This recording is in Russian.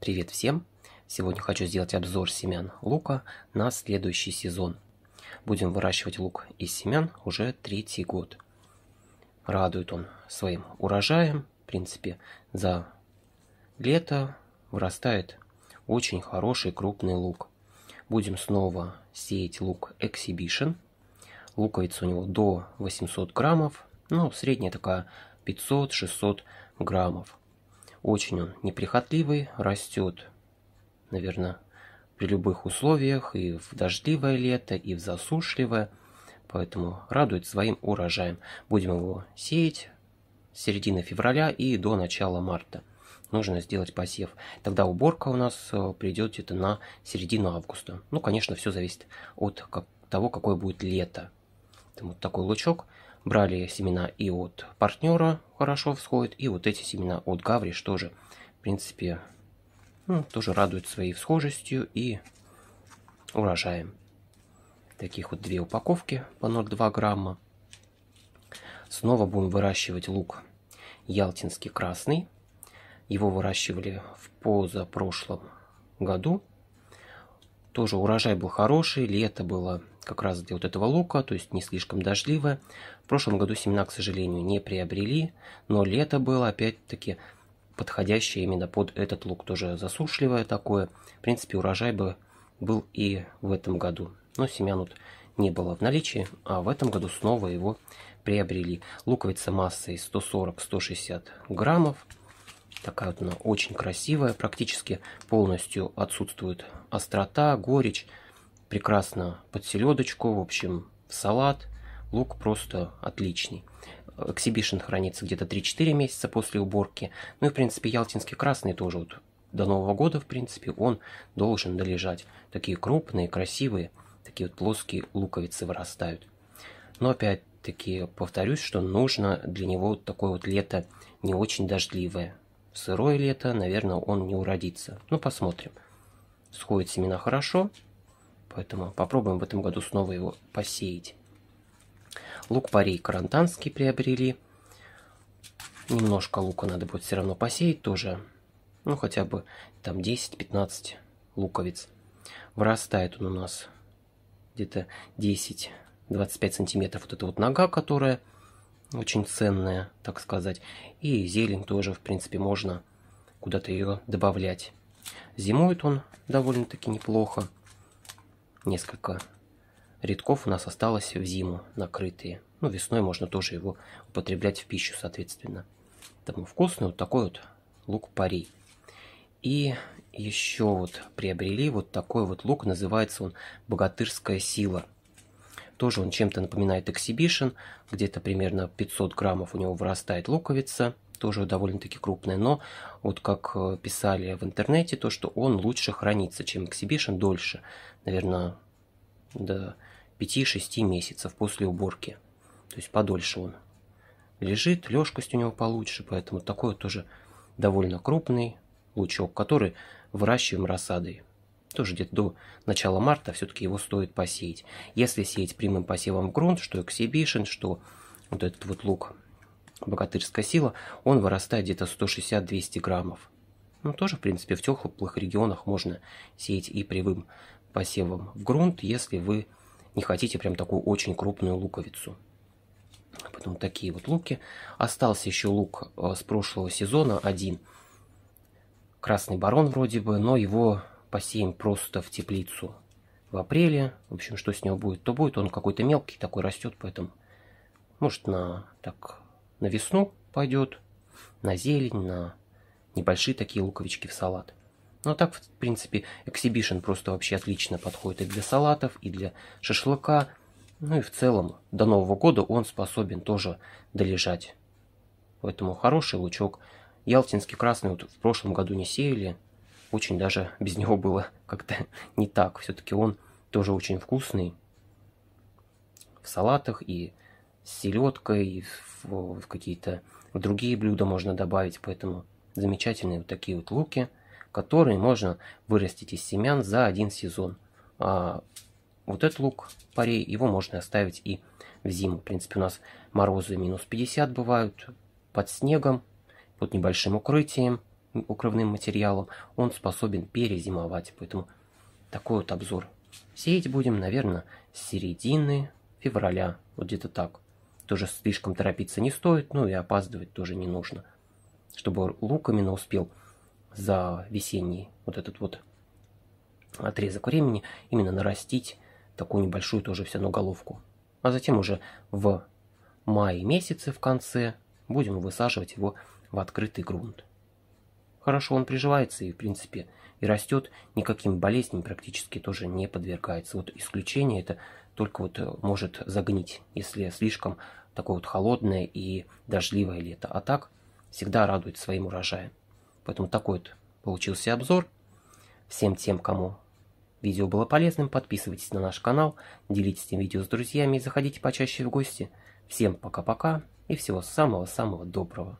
Привет всем! Сегодня хочу сделать обзор семян лука на следующий сезон. Будем выращивать лук из семян уже третий год. Радует он своим урожаем. В принципе, за лето вырастает очень хороший крупный лук. Будем снова сеять лук Exhibition. Луковица у него до 800 граммов, ну, средняя такая 500-600 граммов. Очень он неприхотливый, растет. Наверное, при любых условиях, и в дождливое лето, и в засушливое. Поэтому радует своим урожаем. Будем его сеять с середины февраля и до начала марта. Нужно сделать посев. Тогда уборка у нас э, придет где-то на середину августа. Ну, конечно, все зависит от того, какое будет лето. вот такой лучок – брали семена и от партнера, хорошо всходит, и вот эти семена от Гавриш тоже, в принципе, ну, тоже радуют своей всхожестью и урожаем. Таких вот две упаковки по 0,2 грамма. Снова будем выращивать лук ялтинский красный. Его выращивали в позапрошлом году. Тоже урожай был хороший, лето было как раз для вот этого лука, то есть не слишком дождливое. В прошлом году семена, к сожалению, не приобрели, но лето было опять-таки подходящее именно под этот лук, тоже засушливое такое. В принципе, урожай бы был и в этом году, но семян вот не было в наличии, а в этом году снова его приобрели. Луковица массой 140-160 граммов, Такая вот она очень красивая, практически полностью отсутствует острота, горечь. Прекрасно под селедочку, в общем, салат. Лук просто отличный. Эксибишн хранится где-то 3-4 месяца после уборки. Ну и, в принципе, ялтинский красный тоже вот до Нового года, в принципе, он должен долежать. Такие крупные, красивые, такие вот плоские луковицы вырастают. Но опять-таки повторюсь, что нужно для него такое вот лето не очень дождливое. В сырое лето, наверное, он не уродится. Ну, посмотрим. Сходят семена хорошо, поэтому попробуем в этом году снова его посеять. лук парей карантанский приобрели. Немножко лука надо будет все равно посеять тоже. Ну, хотя бы там 10-15 луковиц. Вырастает он у нас где-то 10-25 сантиметров. Вот эта вот нога, которая очень ценная, так сказать. И зелень тоже, в принципе, можно куда-то ее добавлять. Зимует он довольно-таки неплохо. Несколько рядков у нас осталось в зиму накрытые. Ну, весной можно тоже его употреблять в пищу, соответственно. Там вкусный вот такой вот лук-парей. И еще вот приобрели вот такой вот лук, называется он «Богатырская сила». Тоже он чем-то напоминает Exhibition, где-то примерно 500 граммов у него вырастает луковица, тоже довольно-таки крупная, но вот как э, писали в интернете, то что он лучше хранится, чем Exhibition, дольше, наверное, до 5-6 месяцев после уборки, то есть подольше он лежит, лёжкость у него получше, поэтому такой вот тоже довольно крупный лучок, который выращиваем рассадой тоже где-то до начала марта все-таки его стоит посеять. Если сеять прямым посевом в грунт, что эксибишн, что вот этот вот лук богатырская сила, он вырастает где-то 160-200 граммов. Ну, тоже, в принципе, в теплых регионах можно сеять и прямым посевом в грунт, если вы не хотите прям такую очень крупную луковицу. Потом такие вот луки. Остался еще лук э, с прошлого сезона один. Красный барон вроде бы, но его посеем просто в теплицу в апреле. В общем, что с него будет, то будет. Он какой-то мелкий такой растет, поэтому может на, так, на весну пойдет, на зелень, на небольшие такие луковички в салат. Ну а так, в принципе, эксибишн просто вообще отлично подходит и для салатов, и для шашлыка. Ну и в целом, до Нового года он способен тоже долежать. Поэтому хороший лучок. Ялтинский красный вот в прошлом году не сеяли, очень даже без него было как-то не так. Все-таки он тоже очень вкусный в салатах и с селедкой, и в, в какие-то другие блюда можно добавить. Поэтому замечательные вот такие вот луки, которые можно вырастить из семян за один сезон. А вот этот лук парей, его можно оставить и в зиму. В принципе, у нас морозы минус 50 бывают под снегом, под небольшим укрытием – укрывным материалом, он способен перезимовать, поэтому такой вот обзор. Сеять будем, наверное, с середины февраля, вот где-то так. Тоже слишком торопиться не стоит, ну и опаздывать тоже не нужно, чтобы лук именно успел за весенний вот этот вот отрезок времени именно нарастить такую небольшую тоже все равно головку. А затем уже в мае месяце в конце будем высаживать его в открытый грунт хорошо он приживается и, в принципе, и растет, никаким болезням практически тоже не подвергается. Вот исключение это только вот э, может загнить, если слишком такое вот холодное и дождливое лето. А так всегда радует своим урожаем. Поэтому такой вот получился обзор. Всем тем, кому видео было полезным, подписывайтесь на наш канал, делитесь этим видео с друзьями и заходите почаще в гости. Всем пока-пока и всего самого-самого доброго.